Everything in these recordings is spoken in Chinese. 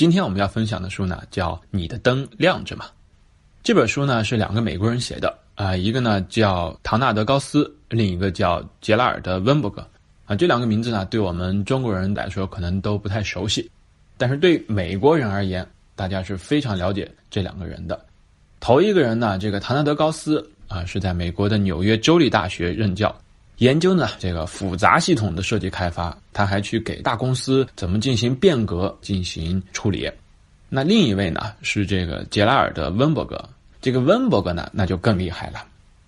今天我们要分享的书呢，叫《你的灯亮着吗》。这本书呢，是两个美国人写的啊，一个呢叫唐纳德·高斯，另一个叫杰拉尔德·温伯格。啊，这两个名字呢，对我们中国人来说可能都不太熟悉，但是对美国人而言，大家是非常了解这两个人的。头一个人呢，这个唐纳德·高斯啊，是在美国的纽约州立大学任教。研究呢，这个复杂系统的设计开发，他还去给大公司怎么进行变革进行处理。那另一位呢是这个杰拉尔德·温伯格，这个温伯格呢那就更厉害了。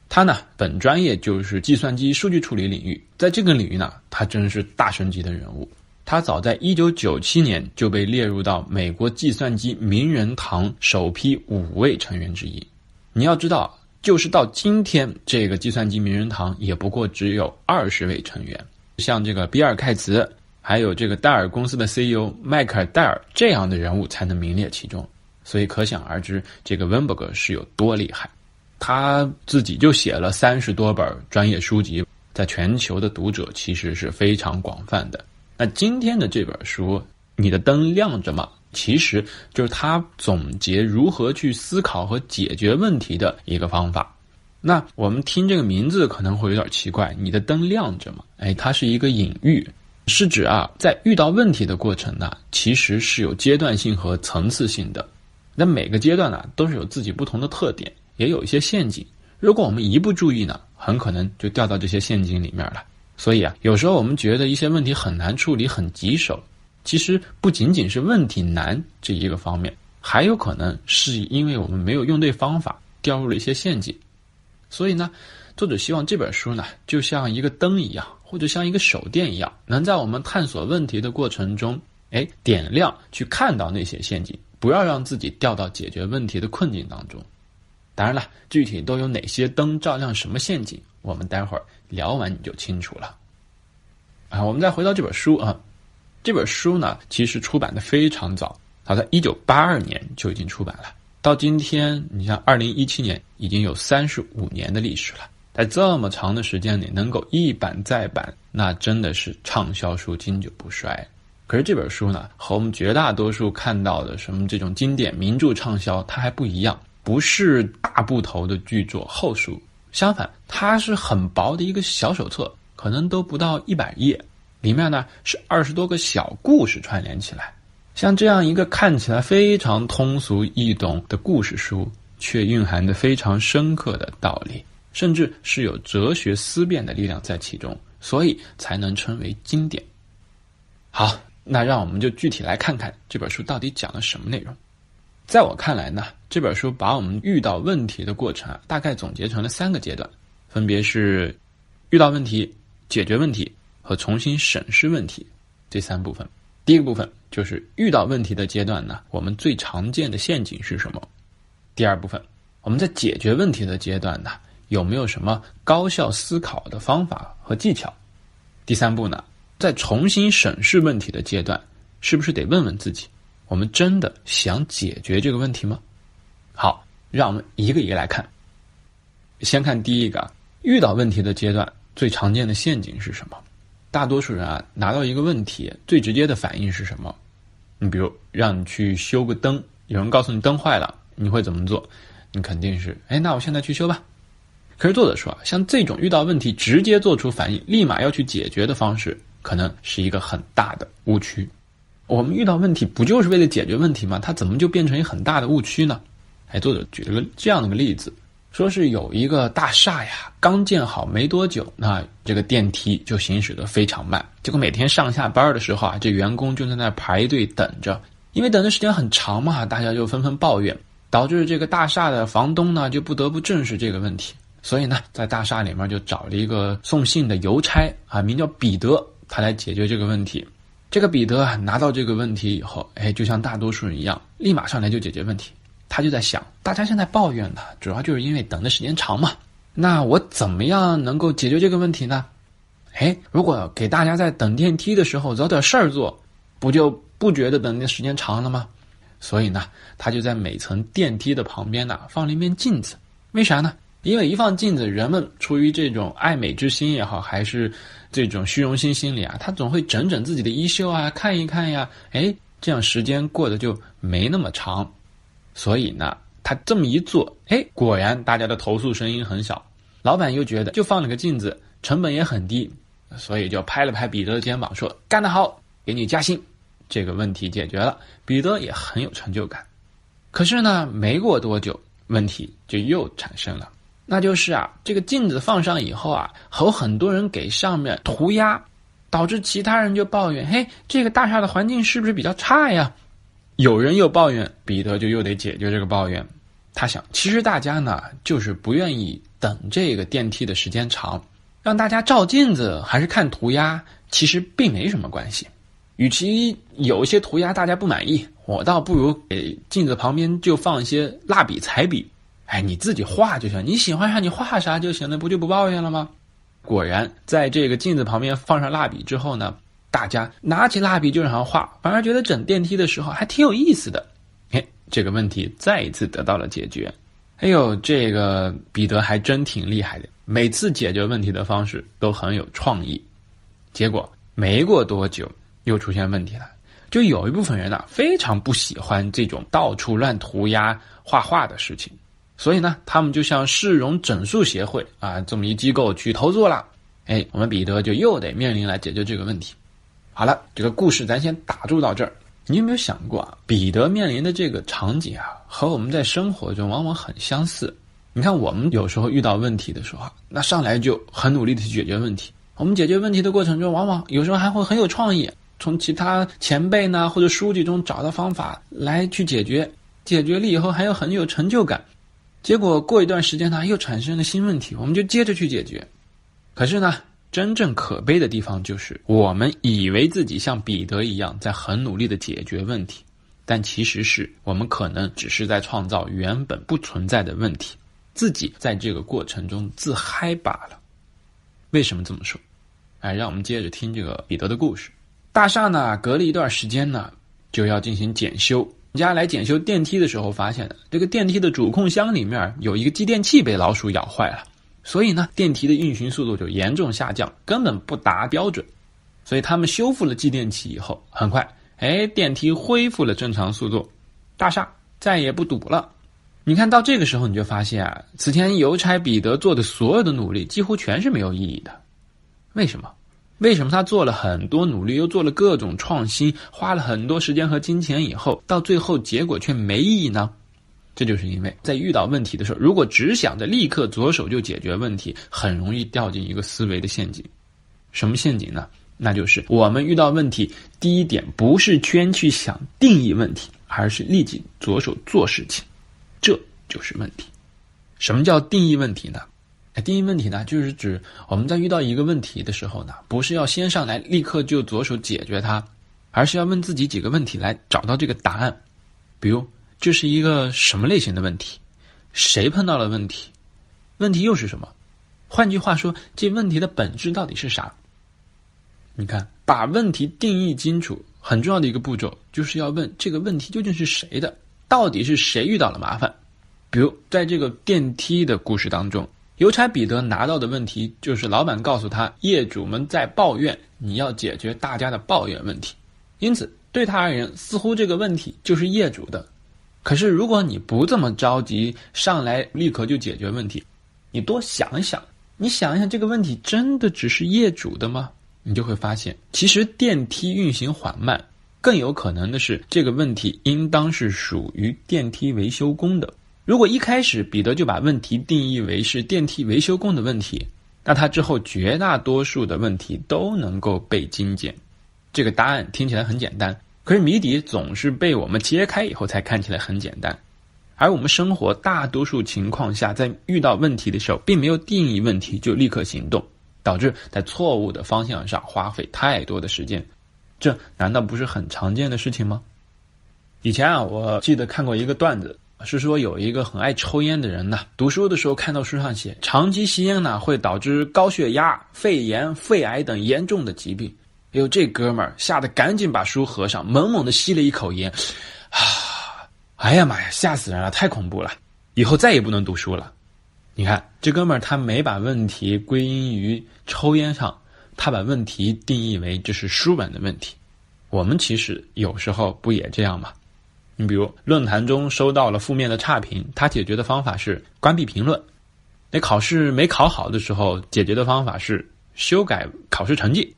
他呢本专业就是计算机数据处理领域，在这个领域呢，他真是大神级的人物。他早在一九九七年就被列入到美国计算机名人堂首批五位成员之一。你要知道。就是到今天，这个计算机名人堂也不过只有二十位成员，像这个比尔·盖茨，还有这个戴尔公司的 CEO 迈克尔·戴尔这样的人物才能名列其中。所以可想而知，这个温伯格是有多厉害。他自己就写了三十多本专业书籍，在全球的读者其实是非常广泛的。那今天的这本书，你的灯亮着吗？其实就是他总结如何去思考和解决问题的一个方法。那我们听这个名字可能会有点奇怪，你的灯亮着吗？哎，它是一个隐喻，是指啊，在遇到问题的过程呢，其实是有阶段性和层次性的。那每个阶段呢，都是有自己不同的特点，也有一些陷阱。如果我们一不注意呢，很可能就掉到这些陷阱里面了。所以啊，有时候我们觉得一些问题很难处理，很棘手。其实不仅仅是问题难这一个方面，还有可能是因为我们没有用对方法，掉入了一些陷阱。所以呢，作者希望这本书呢，就像一个灯一样，或者像一个手电一样，能在我们探索问题的过程中，哎，点亮，去看到那些陷阱，不要让自己掉到解决问题的困境当中。当然了，具体都有哪些灯照亮什么陷阱，我们待会儿聊完你就清楚了。啊，我们再回到这本书啊。这本书呢，其实出版的非常早，早在一九八二年就已经出版了。到今天，你像二零一七年，已经有三十五年的历史了。在这么长的时间里，能够一版再版，那真的是畅销书经久不衰。可是这本书呢，和我们绝大多数看到的什么这种经典名著畅销，它还不一样，不是大部头的巨作厚书，相反，它是很薄的一个小手册，可能都不到一百页。里面呢是二十多个小故事串联起来，像这样一个看起来非常通俗易懂的故事书，却蕴含着非常深刻的道理，甚至是有哲学思辨的力量在其中，所以才能称为经典。好，那让我们就具体来看看这本书到底讲了什么内容。在我看来呢，这本书把我们遇到问题的过程啊，大概总结成了三个阶段，分别是遇到问题、解决问题。和重新审视问题，这三部分。第一个部分就是遇到问题的阶段呢，我们最常见的陷阱是什么？第二部分，我们在解决问题的阶段呢，有没有什么高效思考的方法和技巧？第三步呢，在重新审视问题的阶段，是不是得问问自己，我们真的想解决这个问题吗？好，让我们一个一个来看。先看第一个，遇到问题的阶段，最常见的陷阱是什么？大多数人啊，拿到一个问题，最直接的反应是什么？你比如让你去修个灯，有人告诉你灯坏了，你会怎么做？你肯定是，哎，那我现在去修吧。可是作者说啊，像这种遇到问题直接做出反应，立马要去解决的方式，可能是一个很大的误区。我们遇到问题不就是为了解决问题吗？它怎么就变成一个很大的误区呢？哎，作者举了个这样的个例子。说是有一个大厦呀，刚建好没多久，那这个电梯就行驶的非常慢。结果每天上下班的时候啊，这员工就在那排队等着，因为等的时间很长嘛，大家就纷纷抱怨，导致这个大厦的房东呢就不得不正视这个问题。所以呢，在大厦里面就找了一个送信的邮差啊，名叫彼得，他来解决这个问题。这个彼得拿到这个问题以后，哎，就像大多数人一样，立马上来就解决问题。他就在想，大家现在抱怨呢，主要就是因为等的时间长嘛。那我怎么样能够解决这个问题呢？哎，如果给大家在等电梯的时候找点事儿做，不就不觉得等的时间长了吗？所以呢，他就在每层电梯的旁边呢放了一面镜子。为啥呢？因为一放镜子，人们出于这种爱美之心也好，还是这种虚荣心心理啊，他总会整整自己的衣袖啊，看一看呀。哎，这样时间过得就没那么长。所以呢，他这么一做，哎，果然大家的投诉声音很小。老板又觉得就放了个镜子，成本也很低，所以就拍了拍彼得的肩膀说：“干得好，给你加薪。”这个问题解决了，彼得也很有成就感。可是呢，没过多久，问题就又产生了，那就是啊，这个镜子放上以后啊，和很多人给上面涂鸦，导致其他人就抱怨：“嘿，这个大厦的环境是不是比较差呀？”有人又抱怨，彼得就又得解决这个抱怨。他想，其实大家呢，就是不愿意等这个电梯的时间长，让大家照镜子还是看涂鸦，其实并没什么关系。与其有一些涂鸦大家不满意，我倒不如给镜子旁边就放一些蜡笔彩笔，哎，你自己画就行，你喜欢啥你画啥就行了，不就不抱怨了吗？果然，在这个镜子旁边放上蜡笔之后呢。大家拿起蜡笔就他画，反而觉得整电梯的时候还挺有意思的。嘿，这个问题再一次得到了解决。哎呦，这个彼得还真挺厉害的，每次解决问题的方式都很有创意。结果没过多久又出现问题了，就有一部分人呢非常不喜欢这种到处乱涂鸦、画画的事情，所以呢，他们就向市容整数协会啊这么一机构去投诉了。哎，我们彼得就又得面临来解决这个问题。好了，这个故事咱先打住到这儿。你有没有想过啊，彼得面临的这个场景啊，和我们在生活中往往很相似。你看，我们有时候遇到问题的时候，那上来就很努力的去解决问题。我们解决问题的过程中，往往有时候还会很有创意，从其他前辈呢或者书籍中找到方法来去解决。解决了以后，还有很有成就感。结果过一段时间，呢，又产生了新问题，我们就接着去解决。可是呢？真正可悲的地方就是，我们以为自己像彼得一样在很努力的解决问题，但其实是我们可能只是在创造原本不存在的问题，自己在这个过程中自嗨罢了。为什么这么说？哎，让我们接着听这个彼得的故事。大厦呢，隔了一段时间呢，就要进行检修。人家来检修电梯的时候，发现这个电梯的主控箱里面有一个继电器被老鼠咬坏了。所以呢，电梯的运行速度就严重下降，根本不达标准。所以他们修复了继电器以后，很快，哎，电梯恢复了正常速度，大厦再也不堵了。你看到这个时候，你就发现啊，此前邮差彼得做的所有的努力，几乎全是没有意义的。为什么？为什么他做了很多努力，又做了各种创新，花了很多时间和金钱以后，到最后结果却没意义呢？这就是因为在遇到问题的时候，如果只想着立刻左手就解决问题，很容易掉进一个思维的陷阱。什么陷阱呢？那就是我们遇到问题，第一点不是先去想定义问题，而是立即左手做事情，这就是问题。什么叫定义问题呢？定义问题呢，就是指我们在遇到一个问题的时候呢，不是要先上来立刻就左手解决它，而是要问自己几个问题来找到这个答案，比如。这是一个什么类型的问题？谁碰到了问题？问题又是什么？换句话说，这问题的本质到底是啥？你看，把问题定义清楚，很重要的一个步骤，就是要问这个问题究竟是谁的？到底是谁遇到了麻烦？比如，在这个电梯的故事当中，邮差彼得拿到的问题就是老板告诉他业主们在抱怨，你要解决大家的抱怨问题。因此，对他而言，似乎这个问题就是业主的。可是，如果你不这么着急上来立刻就解决问题，你多想一想，你想一想这个问题真的只是业主的吗？你就会发现，其实电梯运行缓慢，更有可能的是这个问题应当是属于电梯维修工的。如果一开始彼得就把问题定义为是电梯维修工的问题，那他之后绝大多数的问题都能够被精简。这个答案听起来很简单。可是谜底总是被我们揭开以后才看起来很简单，而我们生活大多数情况下在遇到问题的时候，并没有定义问题就立刻行动，导致在错误的方向上花费太多的时间，这难道不是很常见的事情吗？以前啊，我记得看过一个段子，是说有一个很爱抽烟的人呢，读书的时候看到书上写，长期吸烟呢会导致高血压、肺炎、肺癌等严重的疾病。哎呦，这哥们儿吓得赶紧把书合上，猛猛的吸了一口烟，啊，哎呀妈呀，吓死人了，太恐怖了！以后再也不能读书了。你看，这哥们儿他没把问题归因于抽烟上，他把问题定义为这是书本的问题。我们其实有时候不也这样吗？你比如论坛中收到了负面的差评，他解决的方法是关闭评论；那考试没考好的时候，解决的方法是修改考试成绩。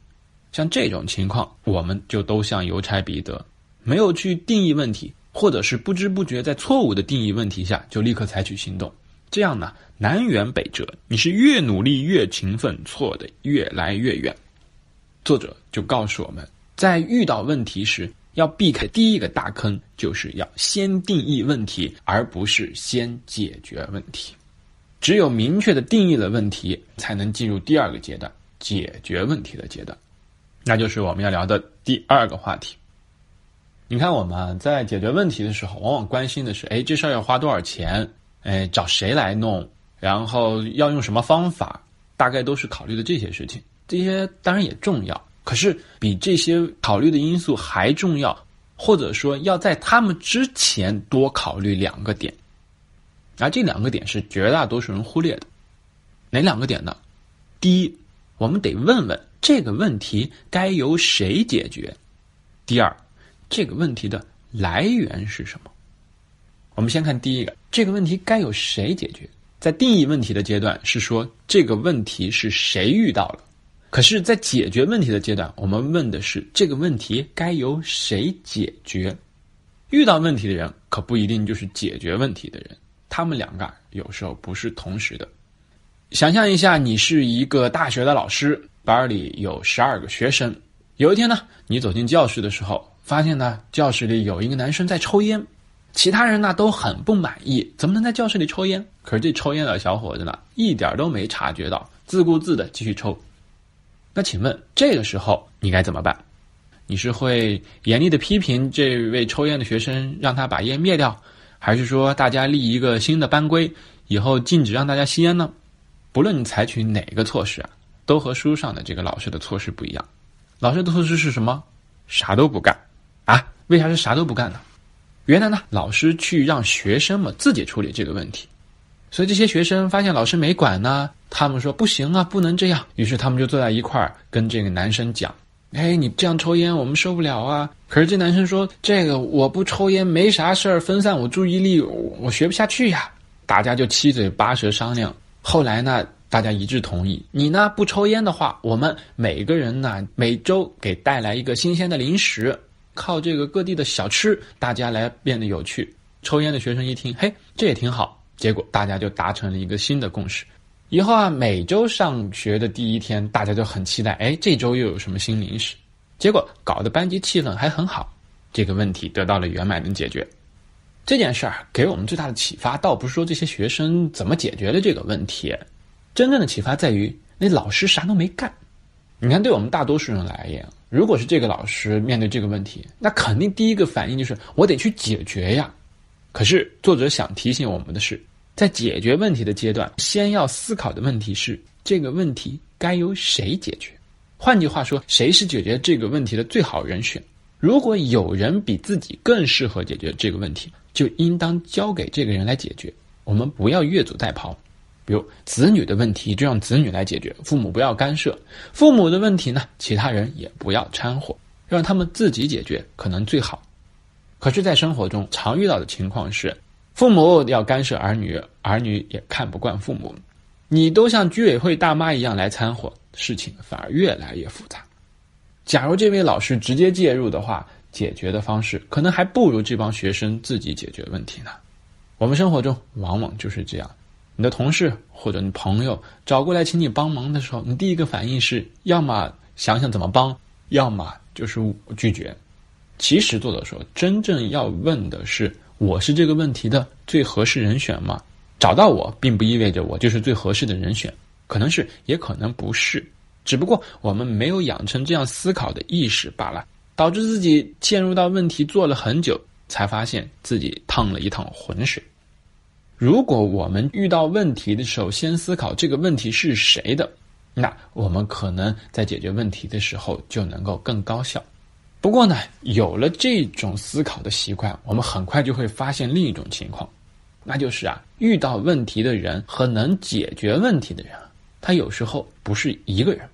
像这种情况，我们就都像邮差彼得，没有去定义问题，或者是不知不觉在错误的定义问题下就立刻采取行动，这样呢南辕北辙。你是越努力越勤奋，错的越来越远。作者就告诉我们，在遇到问题时，要避开第一个大坑，就是要先定义问题，而不是先解决问题。只有明确的定义了问题，才能进入第二个阶段解决问题的阶段。那就是我们要聊的第二个话题。你看，我们在解决问题的时候，往往关心的是：哎，这事儿要花多少钱？哎，找谁来弄？然后要用什么方法？大概都是考虑的这些事情。这些当然也重要，可是比这些考虑的因素还重要，或者说要在他们之前多考虑两个点。而这两个点是绝大多数人忽略的。哪两个点呢？第一，我们得问问。这个问题该由谁解决？第二，这个问题的来源是什么？我们先看第一个，这个问题该由谁解决？在定义问题的阶段是说这个问题是谁遇到了，可是，在解决问题的阶段，我们问的是这个问题该由谁解决？遇到问题的人可不一定就是解决问题的人，他们两个有时候不是同时的。想象一下，你是一个大学的老师。班里有十二个学生，有一天呢，你走进教室的时候，发现呢，教室里有一个男生在抽烟，其他人呢都很不满意，怎么能在教室里抽烟？可是这抽烟的小伙子呢，一点都没察觉到，自顾自的继续抽。那请问这个时候你该怎么办？你是会严厉的批评这位抽烟的学生，让他把烟灭掉，还是说大家立一个新的班规，以后禁止让大家吸烟呢？不论你采取哪个措施啊。都和书上的这个老师的措施不一样，老师的措施是什么？啥都不干，啊？为啥是啥都不干呢？原来呢，老师去让学生们自己处理这个问题，所以这些学生发现老师没管呢，他们说不行啊，不能这样。于是他们就坐在一块儿跟这个男生讲：“哎，你这样抽烟，我们受不了啊！”可是这男生说：“这个我不抽烟，没啥事儿，分散我注意力，我学不下去呀。”大家就七嘴八舌商量，后来呢？大家一致同意。你呢？不抽烟的话，我们每个人呢每周给带来一个新鲜的零食，靠这个各地的小吃，大家来变得有趣。抽烟的学生一听，嘿，这也挺好。结果大家就达成了一个新的共识：以后啊，每周上学的第一天，大家就很期待。哎，这周又有什么新零食？结果搞得班级气氛还很好。这个问题得到了圆满的解决。这件事儿给我们最大的启发，倒不是说这些学生怎么解决了这个问题。真正的启发在于，那老师啥都没干。你看，对我们大多数人来言，如果是这个老师面对这个问题，那肯定第一个反应就是我得去解决呀。可是作者想提醒我们的是，在解决问题的阶段，先要思考的问题是这个问题该由谁解决。换句话说，谁是解决这个问题的最好人选？如果有人比自己更适合解决这个问题，就应当交给这个人来解决。我们不要越俎代庖。比如子女的问题就让子女来解决，父母不要干涉；父母的问题呢，其他人也不要掺和，让他们自己解决可能最好。可是，在生活中常遇到的情况是，父母要干涉儿女儿女也看不惯父母，你都像居委会大妈一样来掺和，事情反而越来越复杂。假如这位老师直接介入的话，解决的方式可能还不如这帮学生自己解决问题呢。我们生活中往往就是这样。你的同事或者你朋友找过来请你帮忙的时候，你第一个反应是，要么想想怎么帮，要么就是拒绝。其实作者说，真正要问的是，我是这个问题的最合适人选吗？找到我并不意味着我就是最合适的人选，可能是也可能不是，只不过我们没有养成这样思考的意识罢了，导致自己陷入到问题，做了很久，才发现自己趟了一趟浑水。如果我们遇到问题的时候，先思考这个问题是谁的，那我们可能在解决问题的时候就能够更高效。不过呢，有了这种思考的习惯，我们很快就会发现另一种情况，那就是啊，遇到问题的人和能解决问题的人，他有时候不是一个人。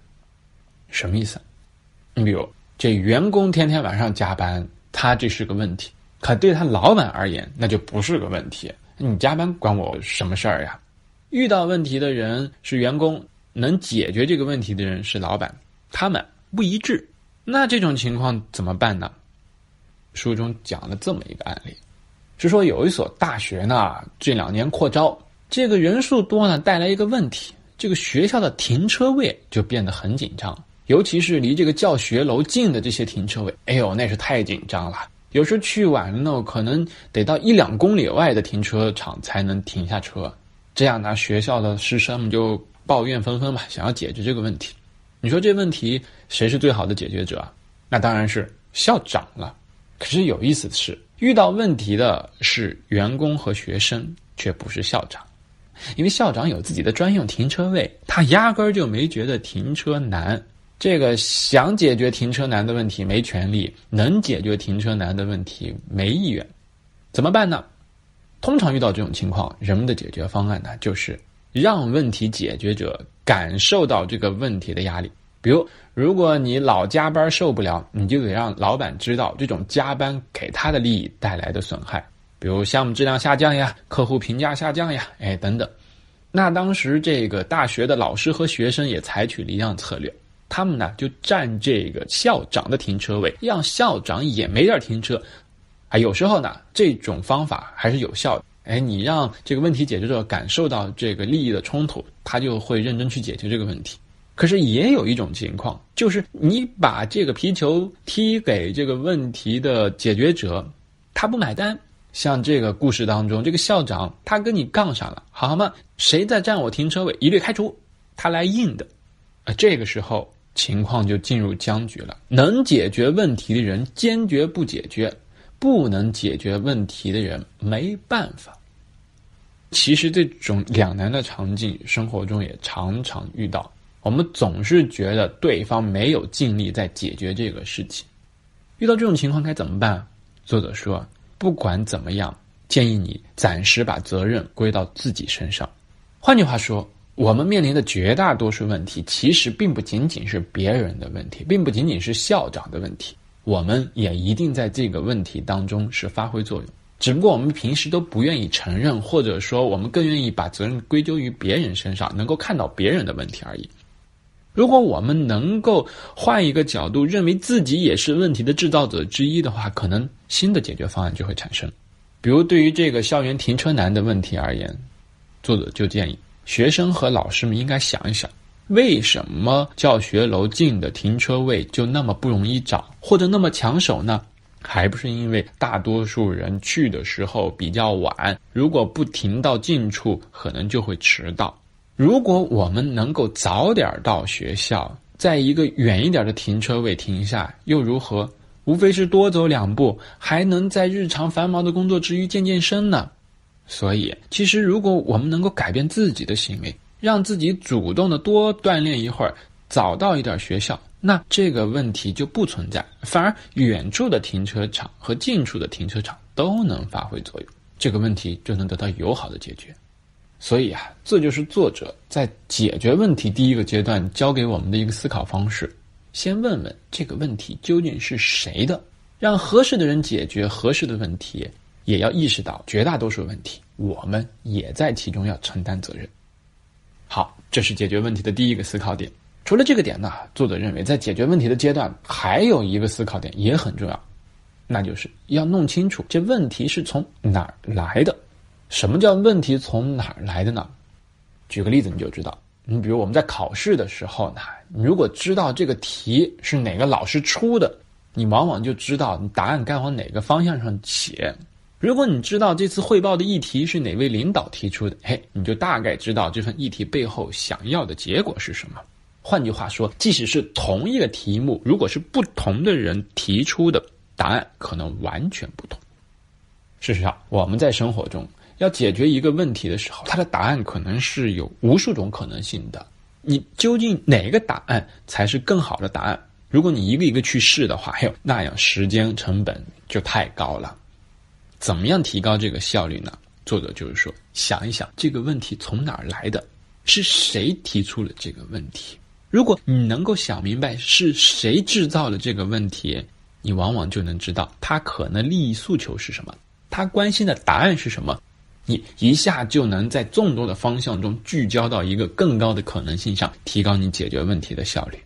什么意思？你比如，这员工天天晚上加班，他这是个问题，可对他老板而言，那就不是个问题。你加班管我什么事儿呀？遇到问题的人是员工，能解决这个问题的人是老板，他们不一致，那这种情况怎么办呢？书中讲了这么一个案例，是说有一所大学呢，这两年扩招，这个人数多呢，带来一个问题，这个学校的停车位就变得很紧张，尤其是离这个教学楼近的这些停车位，哎呦，那是太紧张了。有时候去晚了，可能得到一两公里外的停车场才能停下车，这样呢，学校的师生们就抱怨纷纷吧，想要解决这个问题。你说这问题谁是最好的解决者？那当然是校长了。可是有意思的是，遇到问题的是员工和学生，却不是校长，因为校长有自己的专用停车位，他压根儿就没觉得停车难。这个想解决停车难的问题没权利，能解决停车难的问题没意愿，怎么办呢？通常遇到这种情况，人们的解决方案呢就是让问题解决者感受到这个问题的压力。比如，如果你老加班受不了，你就得让老板知道这种加班给他的利益带来的损害，比如项目质量下降呀、客户评价下降呀，哎等等。那当时这个大学的老师和学生也采取了一样策略。他们呢就占这个校长的停车位，让校长也没地儿停车，啊，有时候呢这种方法还是有效的。哎，你让这个问题解决者感受到这个利益的冲突，他就会认真去解决这个问题。可是也有一种情况，就是你把这个皮球踢给这个问题的解决者，他不买单。像这个故事当中，这个校长他跟你杠上了，好吗？谁再占我停车位，一律开除。他来硬的，啊，这个时候。情况就进入僵局了。能解决问题的人坚决不解决，不能解决问题的人没办法。其实这种两难的场景，生活中也常常遇到。我们总是觉得对方没有尽力在解决这个事情。遇到这种情况该怎么办？作者说，不管怎么样，建议你暂时把责任归到自己身上。换句话说。我们面临的绝大多数问题，其实并不仅仅是别人的问题，并不仅仅是校长的问题，我们也一定在这个问题当中是发挥作用。只不过我们平时都不愿意承认，或者说我们更愿意把责任归咎于别人身上，能够看到别人的问题而已。如果我们能够换一个角度，认为自己也是问题的制造者之一的话，可能新的解决方案就会产生。比如对于这个校园停车难的问题而言，作者就建议。学生和老师们应该想一想，为什么教学楼近的停车位就那么不容易找，或者那么抢手呢？还不是因为大多数人去的时候比较晚，如果不停到近处，可能就会迟到。如果我们能够早点到学校，在一个远一点的停车位停下，又如何？无非是多走两步，还能在日常繁忙的工作之余健健身呢。所以，其实如果我们能够改变自己的行为，让自己主动的多锻炼一会儿，早到一点学校，那这个问题就不存在。反而，远处的停车场和近处的停车场都能发挥作用，这个问题就能得到友好的解决。所以啊，这就是作者在解决问题第一个阶段教给我们的一个思考方式：先问问这个问题究竟是谁的，让合适的人解决合适的问题。也要意识到，绝大多数问题我们也在其中要承担责任。好，这是解决问题的第一个思考点。除了这个点，呢，作者认为在解决问题的阶段还有一个思考点也很重要，那就是要弄清楚这问题是从哪儿来的。什么叫问题从哪儿来的呢？举个例子你就知道，你比如我们在考试的时候呢，你如果知道这个题是哪个老师出的，你往往就知道你答案该往哪个方向上写。如果你知道这次汇报的议题是哪位领导提出的，嘿，你就大概知道这份议题背后想要的结果是什么。换句话说，即使是同一个题目，如果是不同的人提出的，答案可能完全不同。事实上，我们在生活中要解决一个问题的时候，它的答案可能是有无数种可能性的。你究竟哪个答案才是更好的答案？如果你一个一个去试的话，嘿，那样时间成本就太高了。怎么样提高这个效率呢？作者就是说，想一想这个问题从哪儿来的，是谁提出了这个问题。如果你能够想明白是谁制造了这个问题，你往往就能知道他可能利益诉求是什么，他关心的答案是什么，你一下就能在众多的方向中聚焦到一个更高的可能性上，提高你解决问题的效率。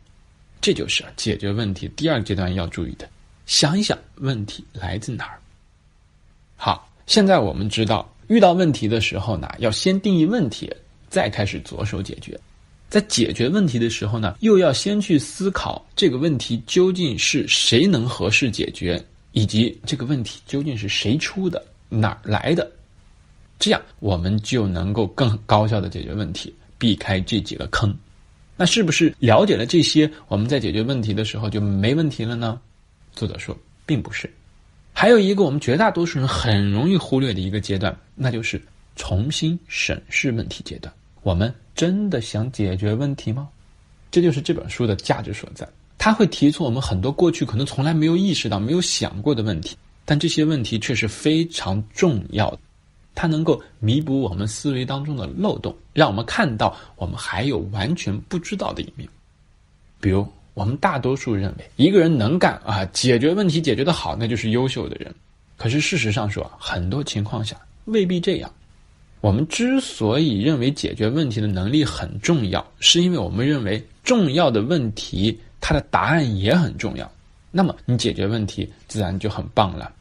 这就是解决问题第二阶段要注意的，想一想问题来自哪儿。好，现在我们知道，遇到问题的时候呢，要先定义问题，再开始着手解决。在解决问题的时候呢，又要先去思考这个问题究竟是谁能合适解决，以及这个问题究竟是谁出的，哪儿来的。这样我们就能够更高效的解决问题，避开这几个坑。那是不是了解了这些，我们在解决问题的时候就没问题了呢？作者说，并不是。还有一个我们绝大多数人很容易忽略的一个阶段，那就是重新审视问题阶段。我们真的想解决问题吗？这就是这本书的价值所在。它会提出我们很多过去可能从来没有意识到、没有想过的问题，但这些问题却是非常重要的。它能够弥补我们思维当中的漏洞，让我们看到我们还有完全不知道的一面。比如，我们大多数认为，一个人能干啊，解决问题解决的好，那就是优秀的人。可是事实上说，很多情况下未必这样。我们之所以认为解决问题的能力很重要，是因为我们认为重要的问题，它的答案也很重要。那么你解决问题自然就很棒了。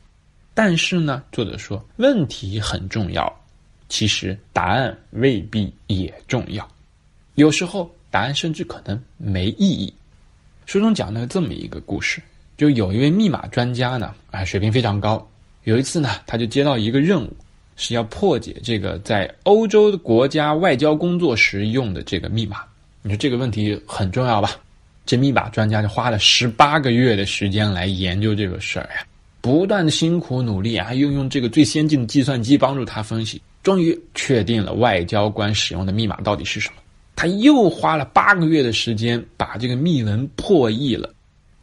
但是呢，作者说，问题很重要，其实答案未必也重要。有时候答案甚至可能没意义。书中讲了这么一个故事，就有一位密码专家呢，啊，水平非常高。有一次呢，他就接到一个任务，是要破解这个在欧洲国家外交工作时用的这个密码。你说这个问题很重要吧？这密码专家就花了十八个月的时间来研究这个事儿呀，不断的辛苦努力啊，又用这个最先进的计算机帮助他分析，终于确定了外交官使用的密码到底是什么。他又花了八个月的时间把这个密文破译了。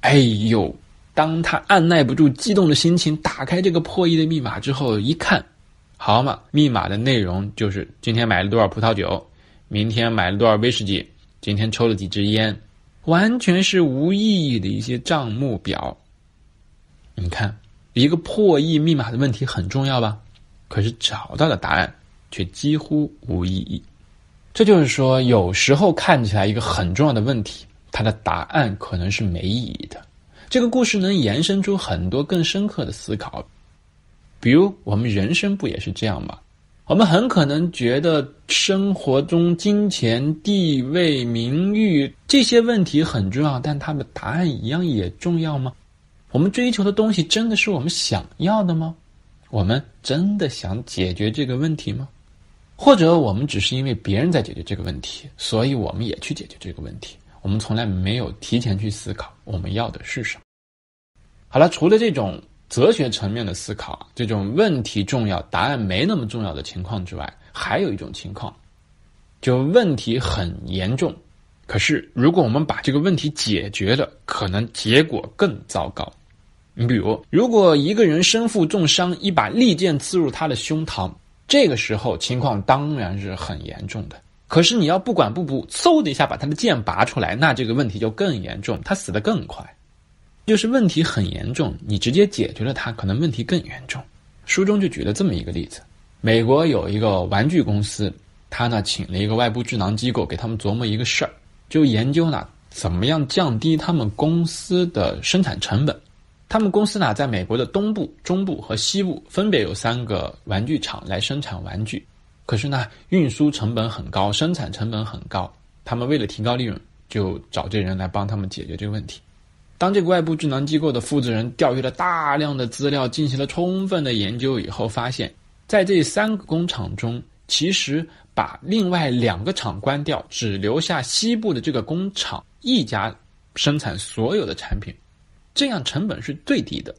哎呦，当他按耐不住激动的心情打开这个破译的密码之后，一看，好嘛，密码的内容就是今天买了多少葡萄酒，明天买了多少威士忌，今天抽了几支烟，完全是无意义的一些账目表。你看，一个破译密码的问题很重要吧？可是找到的答案却几乎无意义。这就是说，有时候看起来一个很重要的问题，它的答案可能是没意义的。这个故事能延伸出很多更深刻的思考。比如，我们人生不也是这样吗？我们很可能觉得生活中金钱、地位、名誉这些问题很重要，但它们答案一样也重要吗？我们追求的东西真的是我们想要的吗？我们真的想解决这个问题吗？或者我们只是因为别人在解决这个问题，所以我们也去解决这个问题。我们从来没有提前去思考我们要的是什么。好了，除了这种哲学层面的思考，这种问题重要，答案没那么重要的情况之外，还有一种情况，就问题很严重，可是如果我们把这个问题解决了，可能结果更糟糕。你比如，如果一个人身负重伤，一把利剑刺入他的胸膛。这个时候情况当然是很严重的，可是你要不管不顾，嗖的一下把他的剑拔出来，那这个问题就更严重，他死得更快，就是问题很严重，你直接解决了他，可能问题更严重。书中就举了这么一个例子：，美国有一个玩具公司，他呢请了一个外部智囊机构，给他们琢磨一个事儿，就研究呢怎么样降低他们公司的生产成本。他们公司呢，在美国的东部、中部和西部分别有三个玩具厂来生产玩具，可是呢，运输成本很高，生产成本很高。他们为了提高利润，就找这人来帮他们解决这个问题。当这个外部智能机构的负责人调阅了大量的资料，进行了充分的研究以后，发现在这三个工厂中，其实把另外两个厂关掉，只留下西部的这个工厂一家生产所有的产品。这样成本是最低的，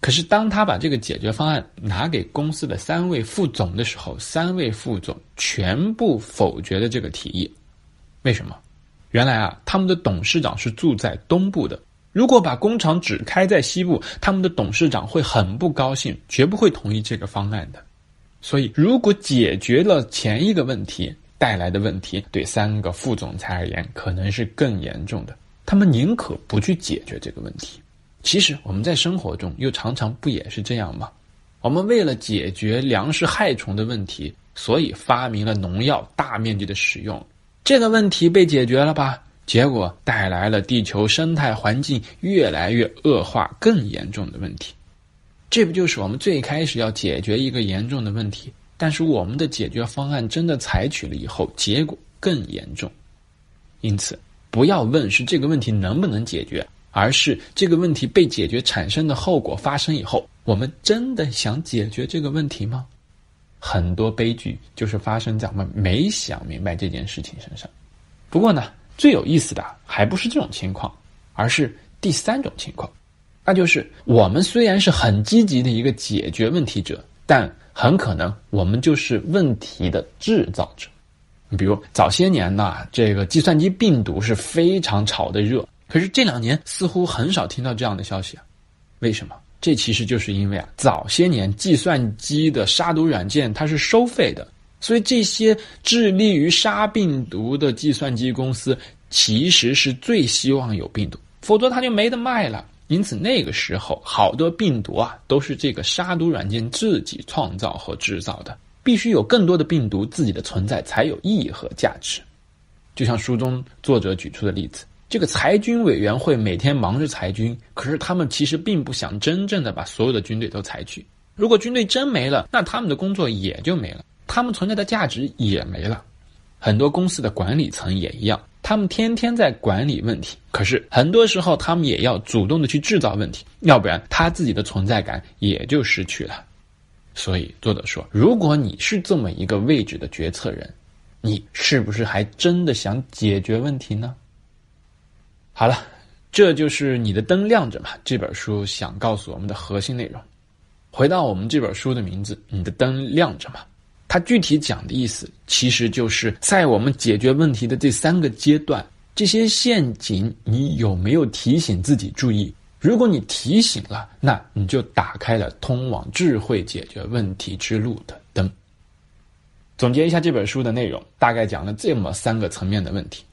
可是当他把这个解决方案拿给公司的三位副总的时候，三位副总全部否决了这个提议。为什么？原来啊，他们的董事长是住在东部的，如果把工厂只开在西部，他们的董事长会很不高兴，绝不会同意这个方案的。所以，如果解决了前一个问题带来的问题，对三个副总裁而言，可能是更严重的。他们宁可不去解决这个问题。其实我们在生活中又常常不也是这样吗？我们为了解决粮食害虫的问题，所以发明了农药，大面积的使用。这个问题被解决了吧？结果带来了地球生态环境越来越恶化、更严重的问题。这不就是我们最开始要解决一个严重的问题，但是我们的解决方案真的采取了以后，结果更严重。因此。不要问是这个问题能不能解决，而是这个问题被解决产生的后果发生以后，我们真的想解决这个问题吗？很多悲剧就是发生在我们没想明白这件事情身上。不过呢，最有意思的还不是这种情况，而是第三种情况，那就是我们虽然是很积极的一个解决问题者，但很可能我们就是问题的制造者。比如早些年呢，这个计算机病毒是非常炒的热，可是这两年似乎很少听到这样的消息啊，为什么？这其实就是因为啊，早些年计算机的杀毒软件它是收费的，所以这些致力于杀病毒的计算机公司其实是最希望有病毒，否则它就没得卖了。因此那个时候，好多病毒啊都是这个杀毒软件自己创造和制造的。必须有更多的病毒自己的存在才有意义和价值，就像书中作者举出的例子，这个裁军委员会每天忙着裁军，可是他们其实并不想真正的把所有的军队都裁去。如果军队真没了，那他们的工作也就没了，他们存在的价值也没了。很多公司的管理层也一样，他们天天在管理问题，可是很多时候他们也要主动的去制造问题，要不然他自己的存在感也就失去了。所以，作者说：“如果你是这么一个位置的决策人，你是不是还真的想解决问题呢？”好了，这就是你的灯亮着嘛？这本书想告诉我们的核心内容。回到我们这本书的名字，“你的灯亮着嘛？”它具体讲的意思，其实就是在我们解决问题的这三个阶段，这些陷阱你有没有提醒自己注意？如果你提醒了，那你就打开了通往智慧解决问题之路的灯。总结一下这本书的内容，大概讲了这么三个层面的问题：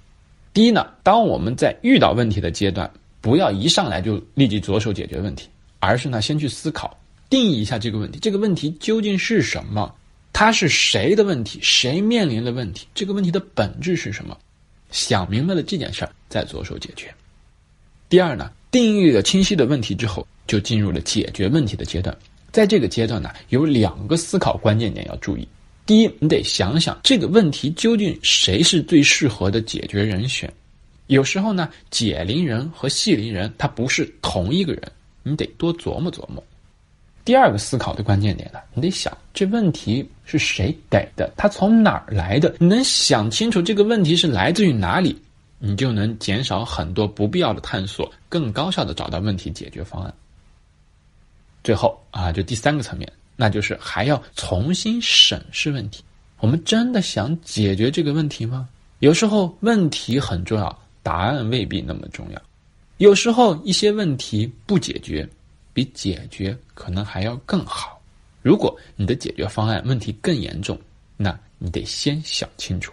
第一呢，当我们在遇到问题的阶段，不要一上来就立即着手解决问题，而是呢先去思考，定义一下这个问题，这个问题究竟是什么？它是谁的问题？谁面临的问题？这个问题的本质是什么？想明白了这件事儿，再着手解决。第二呢？定义了清晰的问题之后，就进入了解决问题的阶段。在这个阶段呢，有两个思考关键点要注意。第一，你得想想这个问题究竟谁是最适合的解决人选。有时候呢，解铃人和系铃人他不是同一个人，你得多琢磨琢磨。第二个思考的关键点呢，你得想这问题是谁给的，他从哪儿来的？你能想清楚这个问题是来自于哪里？你就能减少很多不必要的探索，更高效的找到问题解决方案。最后啊，就第三个层面，那就是还要重新审视问题：我们真的想解决这个问题吗？有时候问题很重要，答案未必那么重要。有时候一些问题不解决，比解决可能还要更好。如果你的解决方案问题更严重，那你得先想清楚。